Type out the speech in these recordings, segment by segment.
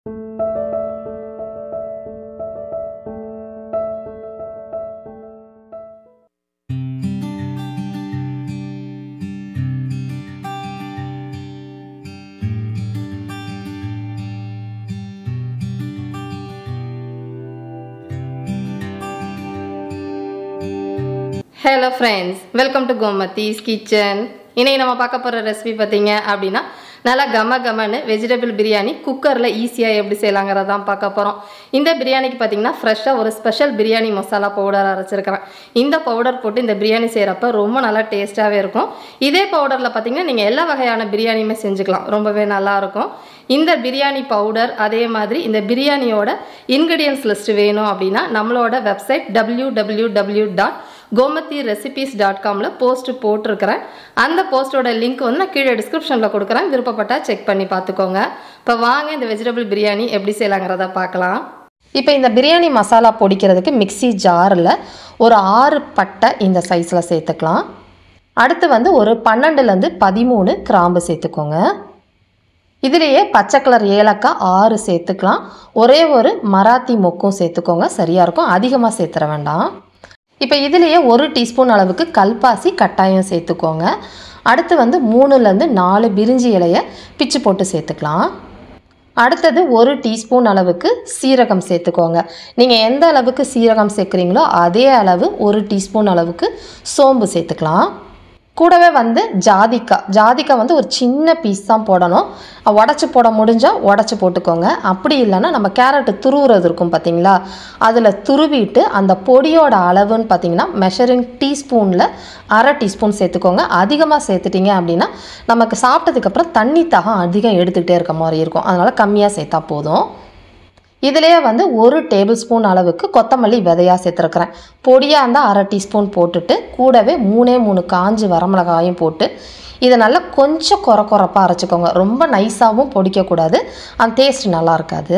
hello friends welcome to Gomathi's kitchen இன்னைக்கு நம்ம பார்க்க போகிற ரெசிபி பார்த்தீங்க அப்படின்னா நல்லா கம கமன்னு வெஜிடபிள் பிரியாணி குக்கரில் ஈஸியாக எப்படி செய்யலாங்கிறதான் பார்க்க போகிறோம் இந்த பிரியாணிக்கு பார்த்தீங்கன்னா ஃப்ரெஷ்ஷாக ஒரு ஸ்பெஷல் பிரியாணி மசாலா பவுடர் அரைச்சிருக்கிறேன் இந்த பவுடர் போட்டு இந்த பிரியாணி செய்கிறப்ப ரொம்ப நல்லா டேஸ்ட்டாகவே இருக்கும் இதே பவுடரில் பார்த்தீங்கன்னா நீங்கள் எல்லா வகையான பிரியாணியுமே செஞ்சுக்கலாம் ரொம்பவே நல்லாயிருக்கும் இந்த பிரியாணி பவுடர் அதே மாதிரி இந்த பிரியாணியோட இன்க்ரீடியன்ஸ் லிஸ்ட்டு வேணும் அப்படின்னா நம்மளோட website W W W dot Gomathi recipes dot காமில் போஸ்ட்டு போட்டிருக்கிறேன் அந்த போஸ்ட்டோட லிங்க் வந்து நான் கீழே டிஸ்கிரிப்ஷனில் கொடுக்குறேன் விருப்பப்பட்டால் செக் பண்ணி பார்த்துக்கோங்க இப்போ வாங்க இந்த வெஜிடபிள் பிரியாணி எப்படி செய்யலாங்கிறத பார்க்கலாம் இப்போ இந்த பிரியாணி மசாலா பொடிக்கிறதுக்கு மிக்சி ஜாரில் ஒரு ஆறு பட்டை இந்த சைஸில் சேர்த்துக்கலாம் அடுத்து வந்து ஒரு பன்னெண்டுலேருந்து பதிமூணு கிராம்பு சேர்த்துக்கோங்க இதுலேயே பச்சை கலர் ஏலக்காய் ஆறு சேர்த்துக்கலாம் ஒரே ஒரு மராத்தி மொக்கும் சேர்த்துக்கோங்க சரியாக இருக்கும் அதிகமாக சேர்த்துற வேண்டாம் இப்போ இதுலேயே ஒரு டீஸ்பூன் அளவுக்கு கல்பாசி கட்டாயம் சேர்த்துக்கோங்க அடுத்து வந்து மூணுலேருந்து நாலு பிரிஞ்சி இலையை பிச்சு போட்டு சேர்த்துக்கலாம் அடுத்தது ஒரு டீஸ்பூன் அளவுக்கு சீரகம் சேர்த்துக்கோங்க நீங்கள் எந்த அளவுக்கு சீரகம் சேர்க்குறீங்களோ அதே அளவு ஒரு டீஸ்பூன் அளவுக்கு சோம்பு சேர்த்துக்கலாம் கூடவே வந்து ஜாதிக்காய் ஜாதிக்காய் வந்து ஒரு சின்ன பீஸ் தான் போடணும் உடச்சி போட முடிஞ்சால் உடச்சி போட்டுக்கோங்க அப்படி இல்லைன்னா நம்ம கேரட்டு துருவுறது இருக்கும் பார்த்தீங்களா அதில் துருவிட்டு அந்த பொடியோட அளவுன்னு பார்த்தீங்கன்னா மெஷரிங் டீஸ்பூனில் அரை டீஸ்பூன் சேர்த்துக்கோங்க அதிகமாக சேர்த்துட்டிங்க அப்படின்னா நமக்கு சாப்பிட்டதுக்கப்புறம் தண்ணி தகம் அதிகம் எடுத்துக்கிட்டே இருக்க மாதிரி இருக்கும் அதனால் கம்மியாக சேர்த்தா போதும் இதிலேயே வந்து ஒரு டேபிள் ஸ்பூன் அளவுக்கு கொத்தமல்லி விதையாக சேர்த்துருக்குறேன் பொடியாக இருந்தால் அரை டீஸ்பூன் போட்டுட்டு கூடவே மூணே மூணு காஞ்சி வரமிளகாயும் போட்டு இதை நல்லா கொஞ்சம் குறை குறப்பாக அரைச்சிக்கோங்க ரொம்ப நைஸாகவும் பொடிக்கக்கூடாது அந்த டேஸ்ட் நல்லா இருக்காது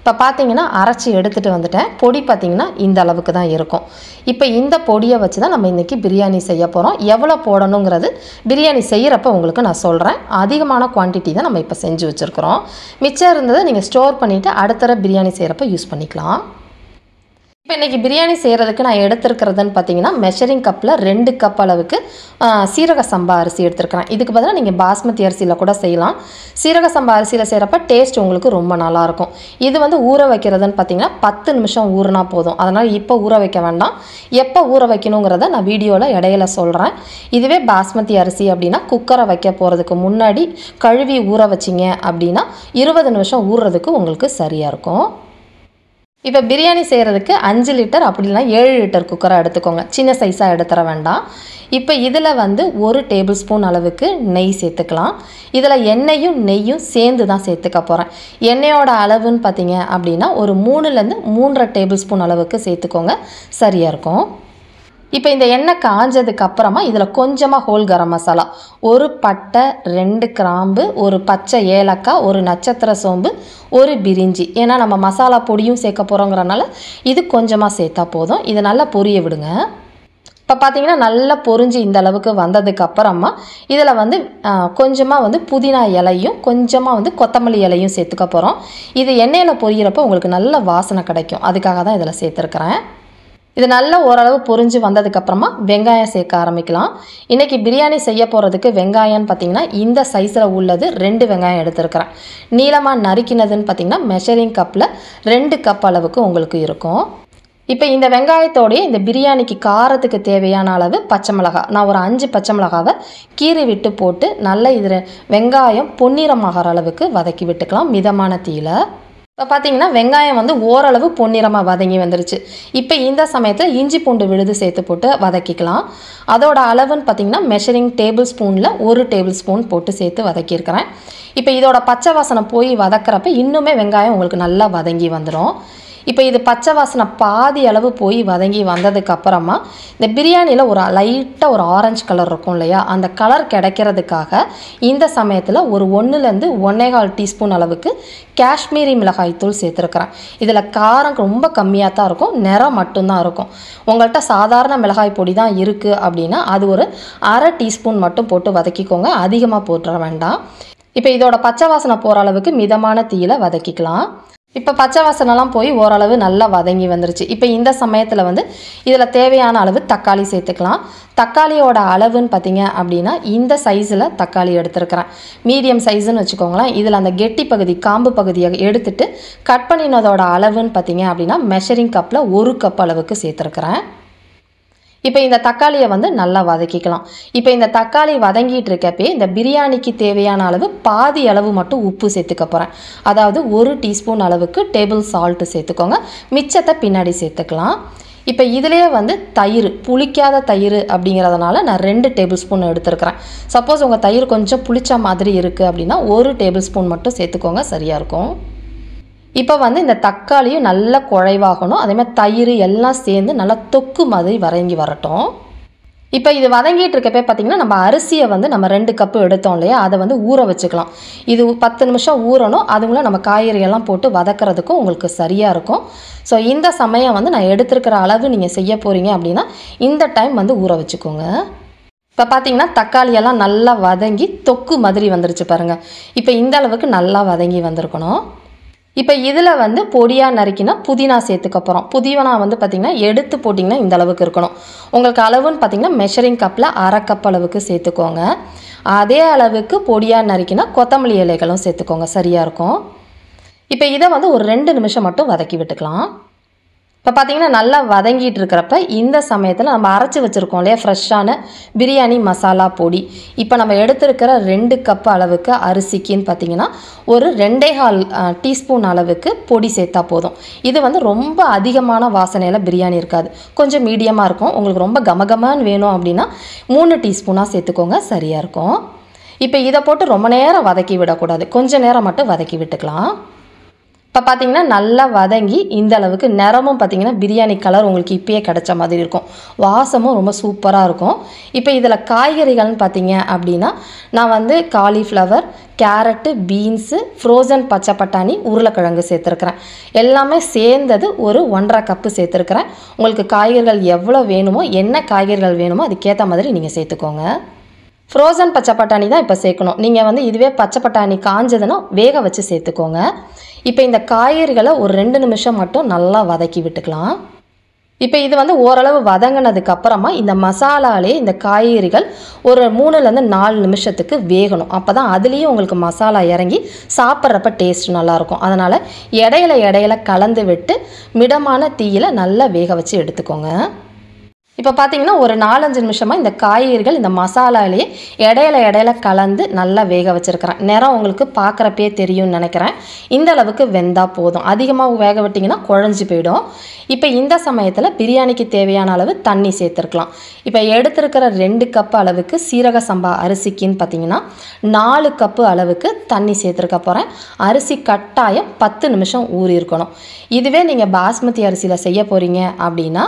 இப்போ பார்த்தீங்கன்னா அரைச்சி எடுத்துகிட்டு வந்துட்டேன் பொடி பார்த்திங்கன்னா இந்த அளவுக்கு தான் இருக்கும் இப்போ இந்த பொடியை வச்சு தான் நம்ம இன்றைக்கி பிரியாணி செய்ய போகிறோம் எவ்வளோ போடணுங்கிறது பிரியாணி செய்கிறப்ப உங்களுக்கு நான் சொல்கிறேன் அதிகமான குவான்டிட்டி தான் நம்ம இப்போ செஞ்சு வச்சுருக்குறோம் மிச்சம் இருந்ததை நீங்கள் ஸ்டோர் பண்ணிவிட்டு அடுத்தர பிரியாணி செய்கிறப்ப யூஸ் பண்ணிக்கலாம் இப்போ இன்றைக்கி பிரியாணி செய்கிறதுக்கு நான் எடுத்துருக்கிறதுன்னு பார்த்தீங்கன்னா மெஷரிங் கப்பில் ரெண்டு கப் அளவுக்கு சீரக சம்பா அரிசி எடுத்துருக்கிறேன் இதுக்கு பதிலாக நீங்கள் பாஸ்மதி அரிசியில் கூட செய்யலாம் சீரக சம்பா அரிசியில் செய்கிறப்ப டேஸ்ட் உங்களுக்கு ரொம்ப நல்லாயிருக்கும் இது வந்து ஊற வைக்கிறதுன்னு பார்த்தீங்கன்னா பத்து நிமிஷம் ஊறினா போதும் அதனால் இப்போ ஊற வைக்க வேண்டாம் எப்போ ஊற வைக்கணுங்கிறத நான் வீடியோவில் இடையில சொல்கிறேன் இதுவே பாஸ்மதி அரிசி அப்படின்னா குக்கரை வைக்க போகிறதுக்கு முன்னாடி கழுவி ஊற வச்சிங்க அப்படின்னா இருபது நிமிஷம் ஊறுறதுக்கு உங்களுக்கு சரியாக இருக்கும் இப்போ பிரியாணி செய்கிறதுக்கு அஞ்சு லிட்டர் அப்படிலாம் ஏழு லிட்டர் குக்கராக எடுத்துக்கோங்க சின்ன சைஸாக எடுத்துட வேண்டாம் இப்போ இதில் வந்து ஒரு டேபிள் ஸ்பூன் அளவுக்கு நெய் சேர்த்துக்கலாம் இதில் எண்ணெயும் நெய்யும் சேர்ந்து தான் சேர்த்துக்க போகிறேன் எண்ணெயோட அளவுன்னு பார்த்தீங்க அப்படின்னா ஒரு மூணுலேருந்து மூன்றரை டேபிள் ஸ்பூன் அளவுக்கு சேர்த்துக்கோங்க சரியாக இருக்கும் இப்போ இந்த எண்ணெய் காஞ்சதுக்கு அப்புறமா இதில் கொஞ்சமாக ஹோல் கரம் மசாலா ஒரு பட்டை ரெண்டு கிராம்பு ஒரு பச்சை ஏலக்காய் ஒரு நட்சத்திர சோம்பு ஒரு பிரிஞ்சி ஏன்னா நம்ம மசாலா பொடியும் சேர்க்க போகிறோங்கிறனால இது கொஞ்சமாக சேர்த்தா போதும் இதை நல்லா பொரிய விடுங்க இப்போ பார்த்தீங்கன்னா நல்லா பொறிஞ்சு இந்த அளவுக்கு வந்ததுக்கு அப்புறமா இதில் வந்து கொஞ்சமாக வந்து புதினா இலையும் கொஞ்சமாக வந்து கொத்தமல்லி இலையும் சேர்த்துக்க போகிறோம் இது எண்ணெயில் பொரியிறப்போ உங்களுக்கு நல்ல வாசனை கிடைக்கும் அதுக்காக தான் இதில் சேர்த்துருக்குறேன் இது நல்லா ஓரளவு பொறிஞ்சு வந்ததுக்கப்புறமா வெங்காயம் சேர்க்க ஆரம்பிக்கலாம் இன்றைக்கி பிரியாணி செய்ய போகிறதுக்கு வெங்காயம்னு பார்த்திங்கன்னா இந்த சைஸில் உள்ளது ரெண்டு வெங்காயம் எடுத்துருக்கிறேன் நீளமாக நறுக்கினதுன்னு பார்த்திங்கன்னா மெஷரிங் கப்பில் ரெண்டு கப் அளவுக்கு உங்களுக்கு இருக்கும் இப்போ இந்த வெங்காயத்தோடைய இந்த பிரியாணிக்கு காரத்துக்கு தேவையான அளவு பச்சை மிளகா நான் ஒரு அஞ்சு பச்சை மிளகாவை கீறி விட்டு போட்டு நல்ல இதில் வெங்காயம் பொன்னிறமாகற அளவுக்கு வதக்கி விட்டுக்கலாம் மிதமான தீயில் இப்போ பார்த்தீங்கன்னா வெங்காயம் வந்து ஓரளவு பொன்னிறமாக வதங்கி வந்துருச்சு இப்போ இந்த சமயத்தில் இஞ்சி பூண்டு விழுது சேர்த்து போட்டு வதக்கிக்கலாம் அதோட அளவுன்னு பார்த்தீங்கன்னா மெஷரிங் டேபிள் ஸ்பூனில் ஒரு டேபிள் ஸ்பூன் போட்டு சேர்த்து வதக்கியிருக்கிறேன் இப்போ இதோட பச்சை வாசனை போய் வதக்கிறப்ப இன்னுமே வெங்காயம் உங்களுக்கு நல்லா வதங்கி வந்துடும் இப்போ இது பச்சை வாசனை பாதி அளவு போய் வதங்கி வந்ததுக்கப்புறமா இந்த பிரியாணியில் ஒரு லைட்டாக ஒரு ஆரஞ்சு கலர் இருக்கும் இல்லையா அந்த கலர் கிடைக்கிறதுக்காக இந்த சமயத்தில் ஒரு ஒன்றுலேருந்து ஒன்றே கால் டீஸ்பூன் அளவுக்கு காஷ்மீரி மிளகாய் தூள் சேர்த்துருக்குறேன் இதில் காரம் ரொம்ப கம்மியாக தான் இருக்கும் நிறம் மட்டும்தான் இருக்கும் உங்கள்கிட்ட சாதாரண மிளகாய் பொடி தான் இருக்குது அப்படின்னா அது ஒரு அரை டீஸ்பூன் மட்டும் போட்டு வதக்கிக்கோங்க அதிகமாக போட்டுற வேண்டாம் இப்போ இதோட பச்சை வாசனை போகிற அளவுக்கு மிதமான தீயில் வதக்கிக்கலாம் இப்போ பச்சை வாசனெல்லாம் போய் ஓரளவு நல்லா வதங்கி வந்துருச்சு இப்போ இந்த சமயத்தில் வந்து இதில் தேவையான அளவு தக்காளி சேர்த்துக்கலாம் தக்காளியோட அளவுன்னு பார்த்தீங்க அப்படின்னா இந்த சைஸில் தக்காளி எடுத்துருக்கிறேன் மீடியம் சைஸுன்னு வச்சுக்கோங்களேன் இதில் அந்த கெட்டி பகுதி காம்பு பகுதியை எடுத்துகிட்டு கட் பண்ணினதோட அளவுன்னு பார்த்தீங்க அப்படின்னா மெஷரிங் கப்பில் ஒரு கப் அளவுக்கு சேர்த்துருக்குறேன் இப்போ இந்த தக்காளியை வந்து நல்லா வதக்கிக்கலாம் இப்போ இந்த தக்காளி வதங்கிட்டு இருக்கப்பே இந்த பிரியாணிக்கு தேவையான அளவு பாதி அளவு மட்டும் உப்பு சேர்த்துக்க போகிறேன் அதாவது ஒரு டீஸ்பூன் அளவுக்கு டேபிள் சால்ட்டு சேர்த்துக்கோங்க மிச்சத்தை பின்னாடி சேர்த்துக்கலாம் இப்போ இதிலேயே வந்து தயிர் புளிக்காத தயிர் அப்படிங்கிறதுனால நான் ரெண்டு டேபிள் ஸ்பூன் எடுத்துருக்கிறேன் சப்போஸ் உங்கள் தயிர் கொஞ்சம் புளிச்ச மாதிரி இருக்குது அப்படின்னா ஒரு டேபிள் ஸ்பூன் மட்டும் சேர்த்துக்கோங்க சரியாக இருக்கும் இப்போ வந்து இந்த தக்காளியும் நல்லா குழைவாகணும் அதேமாதிரி தயிர் எல்லாம் சேர்ந்து நல்லா தொக்கு மாதிரி வதங்கி வரட்டும் இப்போ இது வதங்கிட்டு இருக்கப்பே பார்த்திங்கன்னா நம்ம அரிசியை வந்து நம்ம ரெண்டு கப்பு எடுத்தோம் இல்லையா அதை வந்து ஊற வச்சுக்கலாம் இது பத்து நிமிஷம் ஊறணும் அதுங்களும் நம்ம காய்கறியெல்லாம் போட்டு வதக்கிறதுக்கும் உங்களுக்கு சரியாக இருக்கும் ஸோ இந்த சமயம் வந்து நான் எடுத்துருக்கிற அளவு நீங்கள் செய்ய போகிறீங்க அப்படின்னா இந்த டைம் வந்து ஊற வச்சுக்கோங்க இப்போ பார்த்தீங்கன்னா தக்காளியெல்லாம் நல்லா வதங்கி தொக்கு மாதிரி வந்துருச்சு பாருங்கள் இப்போ இந்த அளவுக்கு நல்லா வதங்கி வந்திருக்கணும் இப்போ இதில் வந்து பொடியாக நறுக்கினா புதினா சேர்த்துக்கப்புறம் புதினா வந்து பார்த்திங்கன்னா எடுத்து போட்டிங்கன்னா இந்த அளவுக்கு இருக்கணும் உங்களுக்கு அளவுன்னு பார்த்திங்கன்னா மெஷரிங் கப்பில் அரை கப் அளவுக்கு சேர்த்துக்கோங்க அதே அளவுக்கு பொடியாக நறுக்கினா கொத்தமல்லி இலைகளும் சேர்த்துக்கோங்க சரியாக இருக்கும் இப்போ இதை வந்து ஒரு ரெண்டு நிமிஷம் மட்டும் வதக்கி விட்டுக்கலாம் இப்போ பார்த்தீங்கன்னா நல்லா வதங்கிட்டு இருக்கிறப்ப இந்த சமயத்தில் நம்ம அரைச்சி வச்சுருக்கோம் இல்லையா ஃப்ரெஷ்ஷான பிரியாணி மசாலா பொடி இப்போ நம்ம எடுத்திருக்கிற ரெண்டு கப் அளவுக்கு அரிசிக்குன்னு பார்த்தீங்கன்னா ஒரு ரெண்டே ஹால் டீஸ்பூன் அளவுக்கு பொடி சேர்த்தா போதும் இது வந்து ரொம்ப அதிகமான வாசனையில் பிரியாணி இருக்காது கொஞ்சம் மீடியமாக இருக்கும் உங்களுக்கு ரொம்ப கமகமான்னு வேணும் அப்படின்னா மூணு டீஸ்பூனாக சேர்த்துக்கோங்க சரியாக இருக்கும் இப்போ இதை போட்டு ரொம்ப நேரம் வதக்கி விடக்கூடாது கொஞ்சம் நேரம் மட்டும் வதக்கி விட்டுக்கலாம் இப்போ பார்த்தீங்கன்னா நல்லா வதங்கி இந்த அளவுக்கு நிறமும் பார்த்தீங்கன்னா பிரியாணி கலர் உங்களுக்கு இப்போயே கிடச்ச மாதிரி இருக்கும் வாசமும் ரொம்ப சூப்பராக இருக்கும் இப்போ இதில் காய்கறிகள்னு பார்த்தீங்க அப்படின்னா நான் வந்து காலிஃப்ளவர் கேரட்டு பீன்ஸு ஃப்ரோசன் பச்சை பட்டாணி உருளைக்கிழங்கு சேர்த்துருக்குறேன் எல்லாமே சேர்ந்தது ஒரு ஒன்றரை கப்பு சேர்த்துருக்குறேன் உங்களுக்கு காய்கறிகள் எவ்வளோ வேணுமோ என்ன காய்கறிகள் வேணுமோ அதுக்கேற்ற மாதிரி நீங்கள் சேர்த்துக்கோங்க ஃப்ரோசன் பச்சை பட்டாணி தான் இப்போ சேர்க்கணும் நீங்கள் வந்து இதுவே பச்சை பட்டாணி காஞ்சதுன்னா வேக வச்சு சேர்த்துக்கோங்க இப்போ இந்த காய்கறிகளை ஒரு ரெண்டு நிமிஷம் மட்டும் நல்லா வதக்கி விட்டுக்கலாம் இப்போ இது வந்து ஓரளவு வதங்கினதுக்கு அப்புறமா இந்த மசாலாலே இந்த காய்கறிகள் ஒரு மூணுலேருந்து நாலு நிமிஷத்துக்கு வேகணும் அப்போ தான் அதுலேயும் உங்களுக்கு மசாலா இறங்கி சாப்பிட்றப்ப டேஸ்ட் நல்லாயிருக்கும் அதனால் இடையில இடையில கலந்து விட்டு மிடமான தீயில் நல்லா வேக வச்சு எடுத்துக்கோங்க இப்போ பார்த்தீங்கன்னா ஒரு நாலஞ்சு நிமிஷமாக இந்த காய்கறிகள் இந்த மசாலாலேயே இடையில இடையில கலந்து நல்லா வேக வச்சுருக்கிறேன் நிறம் உங்களுக்கு பார்க்குறப்பே தெரியும்னு நினைக்கிறேன் இந்த அளவுக்கு வெந்தால் போதும் அதிகமாக வேக விட்டிங்கன்னா குழஞ்சி போயிடும் இப்போ இந்த சமயத்தில் பிரியாணிக்கு தேவையான அளவு தண்ணி சேர்த்துருக்கலாம் இப்போ எடுத்துருக்கிற ரெண்டு கப்பு அளவுக்கு சீரக சம்பா அரிசிக்குன்னு பார்த்தீங்கன்னா நாலு கப்பு அளவுக்கு தண்ணி சேர்த்துருக்க போகிறேன் அரிசி கட்டாயம் பத்து நிமிஷம் ஊறி இருக்கணும் இதுவே நீங்கள் பாஸ்மதி அரிசியில் செய்ய போகிறீங்க அப்படின்னா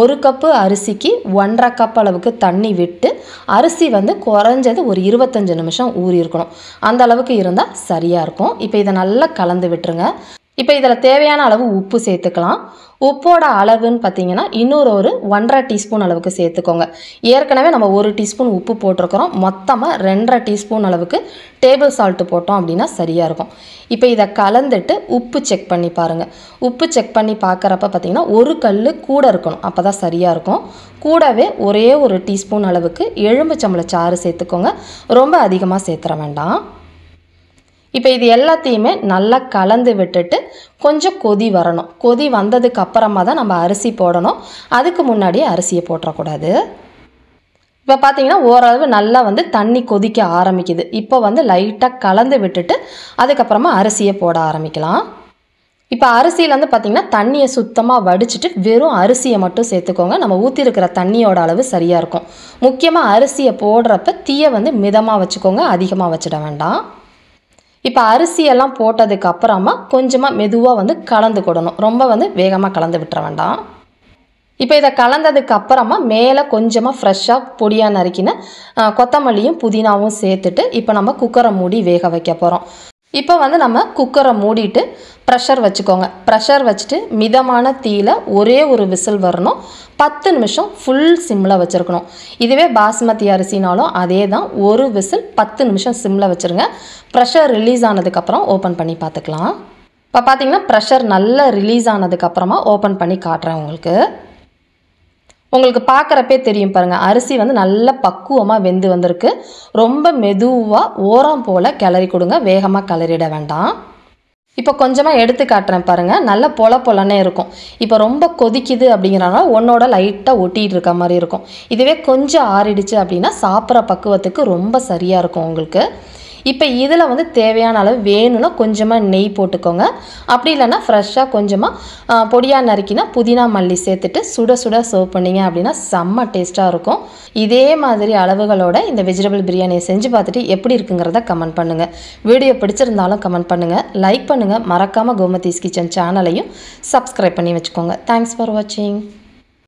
ஒரு கப்பு அரிசி அரிசிக்கு ஒன்றரை கப் அளவுக்கு தண்ணி விட்டு அரிசி வந்து குறைஞ்சது ஒரு இருபத்தஞ்சி நிமிஷம் ஊறி இருக்கணும் அந்த அளவுக்கு இருந்தால் சரியாக இருக்கும் இப்போ இதை நல்லா கலந்து விட்டுருங்க இப்போ இதில் தேவையான அளவு உப்பு சேர்த்துக்கலாம் உப்போட அளவுன்னு பார்த்தீங்கன்னா இன்னொரு ஒரு ஒன்றரை டீஸ்பூன் அளவுக்கு சேர்த்துக்கோங்க ஏற்கனவே நம்ம ஒரு டீஸ்பூன் உப்பு போட்டிருக்கிறோம் மொத்தமாக ரெண்டரை டீஸ்பூன் அளவுக்கு டேபிள் சால்ட்டு போட்டோம் அப்படின்னா சரியாக இருக்கும் இப்போ இதை கலந்துட்டு உப்பு செக் பண்ணி பாருங்கள் உப்பு செக் பண்ணி பார்க்குறப்ப பார்த்திங்கன்னா ஒரு கல் கூட இருக்கணும் அப்போ தான் சரியாக இருக்கும் கூடவே ஒரே ஒரு டீஸ்பூன் அளவுக்கு எலும்பு சம்பளம் சாறு சேர்த்துக்கோங்க ரொம்ப அதிகமாக சேர்த்துற வேண்டாம் இப்போ இது எல்லாத்தையுமே நல்லா கலந்து விட்டுட்டு கொஞ்சம் கொதி வரணும் கொதி வந்ததுக்கு அப்புறமா தான் நம்ம அரிசி போடணும் அதுக்கு முன்னாடி அரிசியை போட்டுறக்கூடாது இப்போ பார்த்தீங்கன்னா ஓரளவு நல்லா வந்து தண்ணி கொதிக்க ஆரம்பிக்குது இப்போ வந்து லைட்டாக கலந்து விட்டுட்டு அதுக்கப்புறமா அரிசியை போட ஆரம்பிக்கலாம் இப்போ அரிசியிலேருந்து பார்த்திங்கன்னா தண்ணியை சுத்தமாக வடிச்சிட்டு வெறும் அரிசியை மட்டும் சேர்த்துக்கோங்க நம்ம ஊற்றிருக்கிற தண்ணியோட அளவு சரியாக இருக்கும் முக்கியமாக அரிசியை போடுறப்ப தீயை வந்து மிதமாக வச்சுக்கோங்க அதிகமாக வச்சிட வேண்டாம் இப்போ அரிசியெல்லாம் போட்டதுக்கு அப்புறமா கொஞ்சமாக மெதுவாக வந்து கலந்து கொடுணும் ரொம்ப வந்து வேகமாக கலந்து விட்டுற வேண்டாம் இப்போ இதை கலந்ததுக்கு அப்புறமா மேலே கொஞ்சமாக ஃப்ரெஷ்ஷாக பொடியாக நறுக்கின கொத்தமல்லியும் புதினாவும் சேர்த்துட்டு இப்போ நம்ம குக்கரை மூடி வேக வைக்க போகிறோம் இப்போ வந்து நம்ம குக்கரை மூடிட்டு ப்ரெஷர் வச்சுக்கோங்க ப்ரெஷர் வச்சுட்டு மிதமான தீயில் ஒரே ஒரு விசில் வரணும் பத்து நிமிஷம் ஃபுல் சிம்மில் வச்சுருக்கணும் இதுவே பாஸ்மதி அரிசினாலும் அதே தான் ஒரு விசில் பத்து நிமிஷம் சிம்மில் வச்சுருங்க ப்ரெஷர் ரிலீஸ் ஆனதுக்கப்புறம் ஓப்பன் பண்ணி பார்த்துக்கலாம் இப்போ பார்த்தீங்கன்னா ப்ரெஷர் நல்லா ரிலீஸ் ஆனதுக்கப்புறமா ஓப்பன் பண்ணி காட்டுறேன் உங்களுக்கு உங்களுக்கு பார்க்குறப்பே தெரியும் பாருங்கள் அரிசி வந்து நல்ல பக்குவமாக வெந்து வந்திருக்கு ரொம்ப மெதுவாக ஓரம் போல் கிளறி கொடுங்க வேகமாக கிளறிட வேண்டாம் இப்போ கொஞ்சமாக எடுத்து காட்டுறேன் பாருங்கள் நல்ல பொல பொலன்னே இருக்கும் இப்போ ரொம்ப கொதிக்குது அப்படிங்கிறனால ஒன்னோட லைட்டாக ஒட்டிகிட்டு இருக்க மாதிரி இருக்கும் இதுவே கொஞ்சம் ஆறிடுச்சு அப்படின்னா சாப்பிட்ற பக்குவத்துக்கு ரொம்ப சரியாக இருக்கும் உங்களுக்கு இப்போ இதில் வந்து தேவையான அளவு வேணும்னா கொஞ்சமாக நெய் போட்டுக்கோங்க அப்படி இல்லைன்னா ஃப்ரெஷ்ஷாக கொஞ்சமாக பொடியாக நறுக்கினா புதினா மல்லி சேர்த்துட்டு சுட சுட சர்வ் பண்ணிங்க அப்படின்னா செம்ம டேஸ்ட்டாக இருக்கும் இதே மாதிரி அளவுகளோட இந்த வெஜிடபிள் பிரியாணியை செஞ்சு பார்த்துட்டு எப்படி இருக்குங்கிறத கமெண்ட் பண்ணுங்கள் வீடியோ பிடிச்சிருந்தாலும் கமெண்ட் பண்ணுங்கள் லைக் பண்ணுங்கள் மறக்காமல் கோமதீஸ் கிச்சன் சேனலையும் சப்ஸ்கிரைப் பண்ணி வச்சுக்கோங்க தேங்க்ஸ் ஃபார் வாட்சிங்